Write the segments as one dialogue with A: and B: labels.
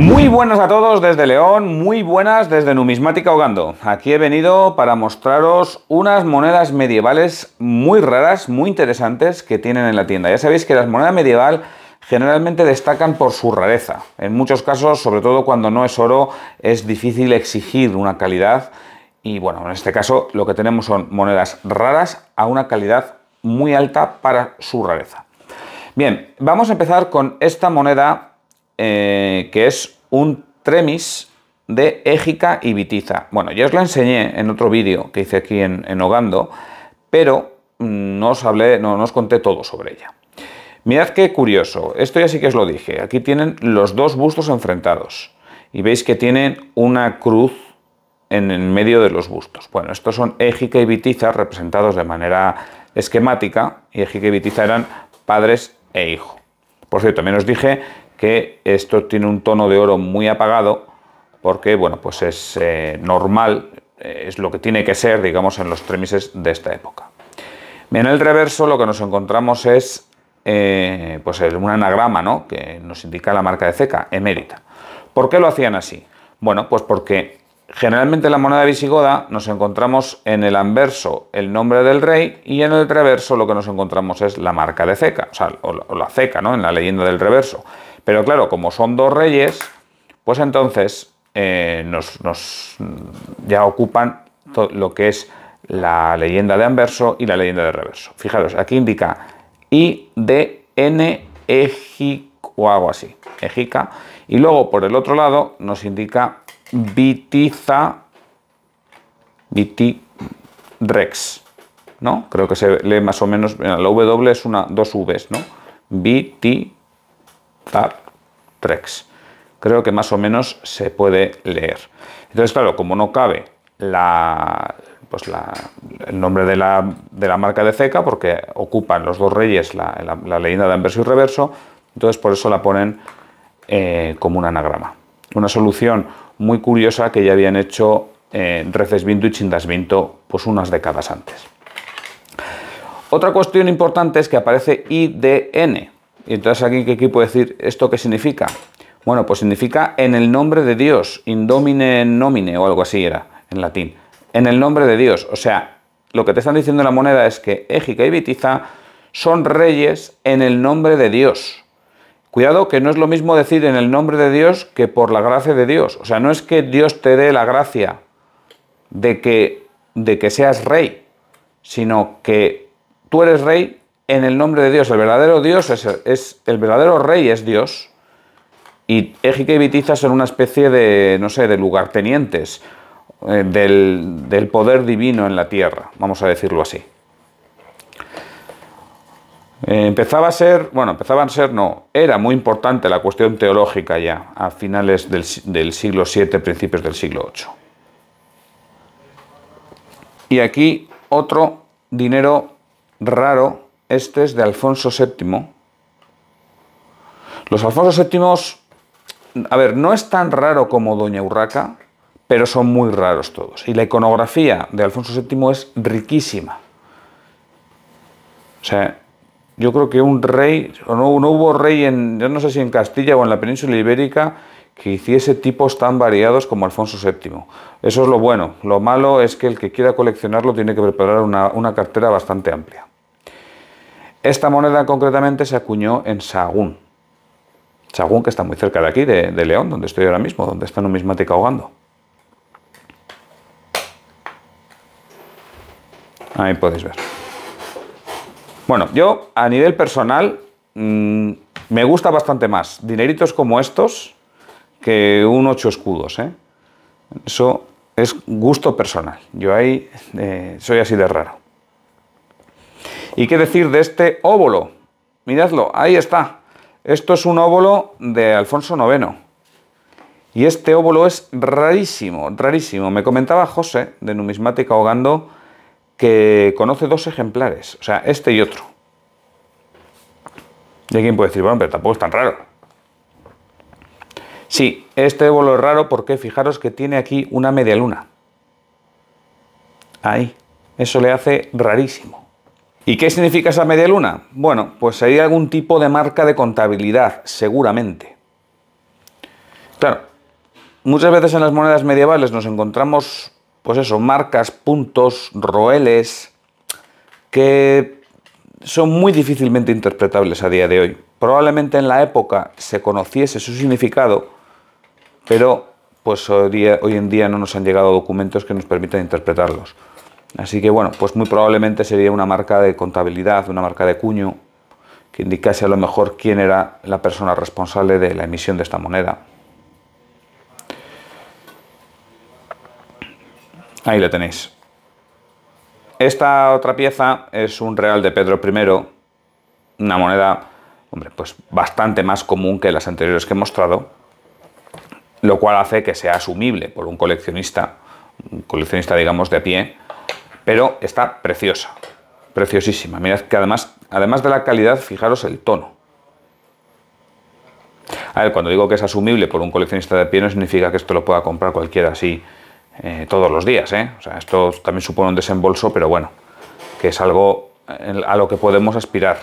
A: Muy buenas a todos desde León, muy buenas desde Numismática Hogando. Aquí he venido para mostraros unas monedas medievales muy raras, muy interesantes que tienen en la tienda. Ya sabéis que las monedas medievales generalmente destacan por su rareza. En muchos casos, sobre todo cuando no es oro, es difícil exigir una calidad. Y bueno, en este caso lo que tenemos son monedas raras a una calidad muy alta para su rareza. Bien, vamos a empezar con esta moneda eh, que es un tremis de Égica y bitiza. Bueno, ya os la enseñé en otro vídeo que hice aquí en, Hogando, pero mm, no os hablé, no, os conté todo sobre ella. Mirad qué curioso, esto ya sí que os lo dije, aquí tienen los dos bustos enfrentados y veis que tienen una cruz en el medio de los bustos. Bueno, estos son Égica y bitiza representados de manera esquemática y Égica y Vitiza eran padres e hijo. Por cierto, también os dije que esto tiene un tono de oro muy apagado porque, bueno, pues es eh, normal, eh, es lo que tiene que ser, digamos, en los trémises de esta época. En el reverso lo que nos encontramos es eh, pues un anagrama, ¿no? Que nos indica la marca de ceca, emérita. ¿Por qué lo hacían así? Bueno, pues porque generalmente en la moneda visigoda nos encontramos en el anverso el nombre del rey y en el reverso lo que nos encontramos es la marca de ceca, o sea, o la ceca, ¿no? En la leyenda del reverso. Pero claro, como son dos reyes, pues entonces eh, nos, mm, ya ocupan lo que es la leyenda de anverso y la leyenda de reverso. Fijaros, aquí indica I D N e, o algo así, Ejica. Y luego por el otro lado nos indica Vitiza Viti Rex. ¿No? Creo que se lee más o menos. La W es una dos Vs, ¿no? Viti Zaptrex. Creo que más o menos se puede leer. Entonces, claro, como no cabe la, pues el nombre de la, marca de ceca, porque ocupan los dos reyes la, leyenda de anverso y reverso, entonces por eso la ponen eh, como un anagrama. Una solución muy curiosa que ya habían hecho eh, Recesvinto y Chindasvinto pues unas décadas antes. Otra cuestión importante es que aparece IDN, y entonces aquí, ¿qué, equipo decir? ¿Esto qué significa? Bueno, pues significa en el nombre de Dios, indomine nomine o algo así era en latín. En el nombre de Dios. O sea, lo que te están diciendo en la moneda es que Égica y Bitiza son reyes en el nombre de Dios. Cuidado que no es lo mismo decir en el nombre de Dios que por la gracia de Dios. O sea, no es que Dios te dé la gracia de que, de que seas rey, sino que tú eres rey en el nombre de Dios. El verdadero Dios es, el verdadero rey es Dios. Y Égica y Bitiza son una especie de, no sé, de lugartenientes eh, del, poder divino en la tierra, vamos a decirlo así. Eh, empezaba a ser, bueno, empezaban a ser, no, era muy importante la cuestión teológica ya, a finales del, del siglo VII, principios del siglo VIII. Y aquí otro dinero raro este es de Alfonso VII. Los Alfonso VII, a ver, no es tan raro como Doña Urraca, pero son muy raros todos. Y la iconografía de Alfonso VII es riquísima. O sea, yo creo que un rey, o no, hubo rey en, yo no sé si en Castilla o en la península ibérica, que hiciese tipos tan variados como Alfonso VII. Eso es lo bueno. Lo malo es que el que quiera coleccionarlo tiene que preparar una cartera bastante amplia. Esta moneda concretamente se acuñó en Sahagún. Sahagún que está muy cerca de aquí, de, León, donde estoy ahora mismo, donde está numismática ahogando. Ahí podéis ver. Bueno, yo a nivel personal mm, me gusta bastante más dineritos como estos que un ocho escudos. ¿eh? Eso es gusto personal. Yo ahí eh, soy así de raro. ¿Y qué decir de este óvulo? Miradlo, ahí está. Esto es un óvulo de Alfonso IX. Y este óvulo es rarísimo, rarísimo. Me comentaba José, de Numismática Ahogando, que conoce dos ejemplares, o sea, este y otro. Y alguien puede decir, bueno, pero tampoco es tan raro. Sí, este óvulo es raro porque fijaros que tiene aquí una media luna. Ahí. Eso le hace rarísimo. ¿Y qué significa esa media luna? Bueno, pues sería algún tipo de marca de contabilidad, seguramente. Claro, muchas veces en las monedas medievales nos encontramos, pues eso, marcas, puntos, roeles, que son muy difícilmente interpretables a día de hoy. Probablemente en la época se conociese su significado, pero pues hoy en día no nos han llegado documentos que nos permitan interpretarlos. Así que bueno, pues muy probablemente sería una marca de contabilidad, una marca de cuño, que indicase a lo mejor quién era la persona responsable de la emisión de esta moneda. Ahí la tenéis. Esta otra pieza es un real de Pedro I, una moneda, hombre, pues bastante más común que las anteriores que he mostrado, lo cual hace que sea asumible por un coleccionista, un coleccionista digamos de a pie, pero está preciosa, preciosísima. Mirad que además, además de la calidad, fijaros el tono. A ver, cuando digo que es asumible por un coleccionista de pie, no significa que esto lo pueda comprar cualquiera así eh, todos los días. ¿eh? esto también supone un desembolso, pero bueno, que es algo eh, a lo que podemos aspirar.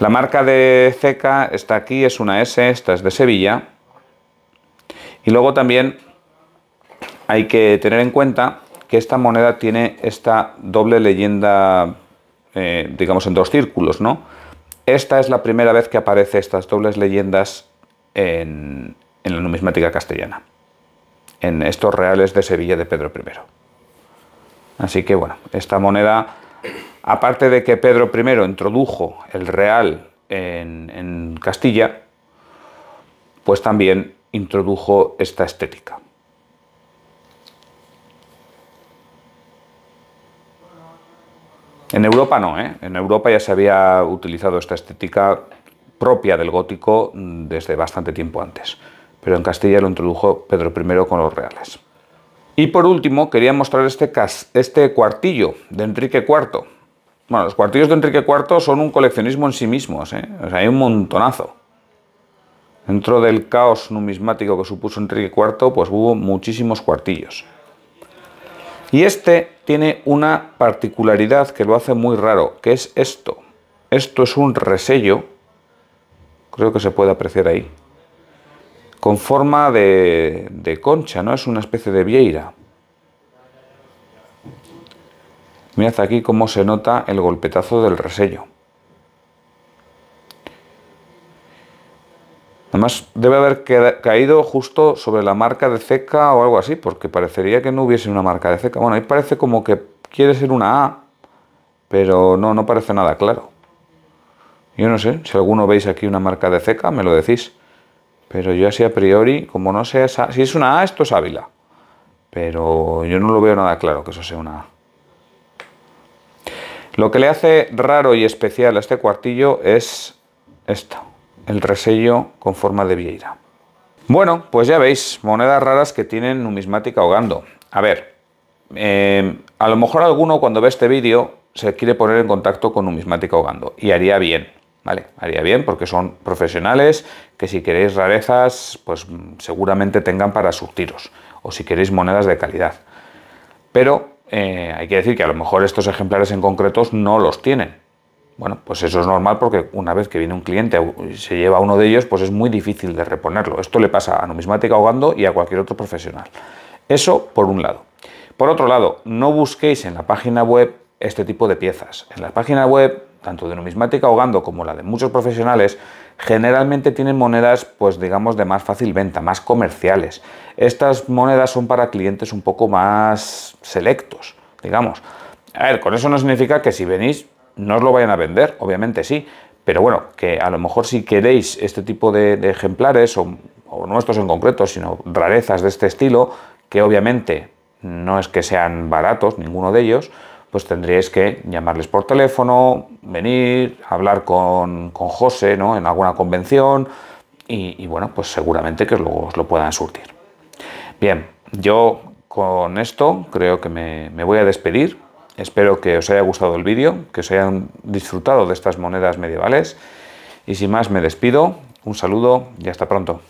A: La marca de Ceca está aquí, es una S, esta es de Sevilla. Y luego también hay que tener en cuenta que esta moneda tiene esta doble leyenda, eh, digamos, en dos círculos, ¿no? Esta es la primera vez que aparece estas dobles leyendas en, la numismática castellana, en estos reales de Sevilla de Pedro I. Así que bueno, esta moneda, aparte de que Pedro I introdujo el real en Castilla, pues también introdujo esta estética. En Europa no, ¿eh? en Europa ya se había utilizado esta estética propia del gótico mm, desde bastante tiempo antes, pero en Castilla lo introdujo Pedro I con los reales. Y por último, quería mostrar este, este cuartillo de Enrique IV. Bueno, los cuartillos de Enrique IV son un coleccionismo en sí mismos, ¿eh? hay un montonazo. Dentro del caos numismático que supuso Enrique IV, pues hubo muchísimos cuartillos. Y este tiene una particularidad que lo hace muy raro, que es esto. Esto es un resello, creo que se puede apreciar ahí, con forma de, concha, ¿no? Es una especie de vieira. Mirad aquí cómo se nota el golpetazo del resello. Además, debe haber caído justo sobre la marca de ceca o algo así, porque parecería que no hubiese una marca de ceca. Bueno, ahí parece como que quiere ser una A, pero no, no parece nada claro. Yo no sé, si alguno veis aquí una marca de ceca, me lo decís. Pero yo así a priori, como no sea esa... Si es una A, esto es Ávila. Pero yo no lo veo nada claro que eso sea una A. Lo que le hace raro y especial a este cuartillo es esto el resello con forma de vieira. Bueno, pues ya veis, monedas raras que tienen numismática ahogando. A ver, em, a lo mejor alguno cuando ve este vídeo se quiere poner en contacto con numismática ahogando y haría bien, ¿vale? Haría bien porque son profesionales que si queréis rarezas, pues seguramente tengan para tiros o si queréis monedas de calidad. Pero eh, hay que decir que a lo mejor estos ejemplares en concretos no los tienen. Bueno, pues eso es normal porque una vez que viene un cliente y se lleva uno de ellos, pues es muy difícil de reponerlo. Esto le pasa a numismática ahogando y a cualquier otro profesional. Eso por un lado. Por otro lado, no busquéis en la página web este tipo de piezas. En la página web, tanto de numismática ahogando como la de muchos profesionales, generalmente tienen monedas, pues digamos, de más fácil venta, más comerciales. Estas monedas son para clientes un poco más selectos, digamos. A ver, con eso no significa que si venís no os lo vayan a vender, obviamente sí, pero bueno, que a lo mejor si queréis este tipo de, ejemplares, o, no estos en concreto, sino rarezas de este estilo, que obviamente no es que sean baratos, ninguno de ellos, pues tendríais que llamarles por teléfono, venir, hablar con, con José ¿no? en alguna convención y, bueno, pues seguramente que luego os lo, puedan surtir. Bien, yo con esto creo que me voy a despedir. Espero que os haya gustado el vídeo, que os hayan disfrutado de estas monedas medievales. Y sin más me despido, un saludo y hasta pronto.